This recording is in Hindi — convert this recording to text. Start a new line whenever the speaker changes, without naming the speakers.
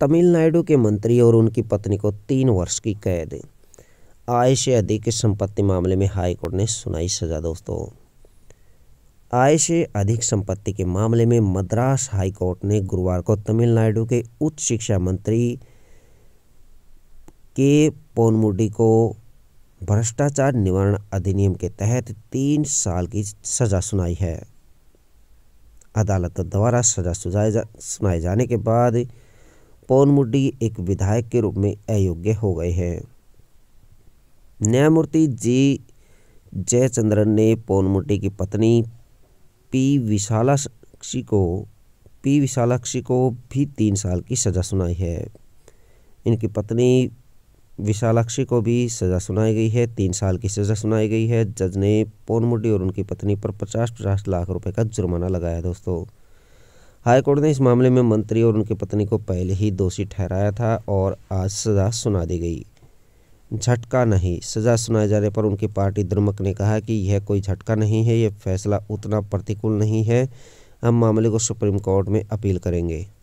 तमिलनाडु के मंत्री और उनकी पत्नी को तीन वर्ष की कैद आय से अधिक संपत्ति मामले में हाईकोर्ट ने सुनाई सजा दोस्तों आय से अधिक संपत्ति के मामले में मद्रास हाईकोर्ट ने गुरुवार को तमिलनाडु के उच्च शिक्षा मंत्री के पोनमुडी को भ्रष्टाचार निवारण अधिनियम के तहत तीन साल की सज़ा सुनाई है अदालत द्वारा सज़ा सुनाए जा सुनाए जाने के बाद पवन एक विधायक के रूप में अयोग्य हो गए हैं न्यायमूर्ति जी जयचंद्रन ने पवन की पत्नी पी विशालाक्षी को पी विशालाक्षी को भी तीन साल की सज़ा सुनाई है इनकी पत्नी विशालाक्षी को भी सज़ा सुनाई गई है तीन साल की सज़ा सुनाई गई है जज ने पोनमुड्डी और उनकी पत्नी पर पचास पचास लाख रुपए का जुर्माना लगाया दोस्तों हाईकोर्ट ने इस मामले में मंत्री और उनकी पत्नी को पहले ही दोषी ठहराया था और आज सजा सुना दी गई झटका नहीं सजा सुनाए जाने पर उनकी पार्टी द्रमक ने कहा कि यह कोई झटका नहीं है यह फैसला उतना प्रतिकूल नहीं है हम मामले को सुप्रीम कोर्ट में अपील करेंगे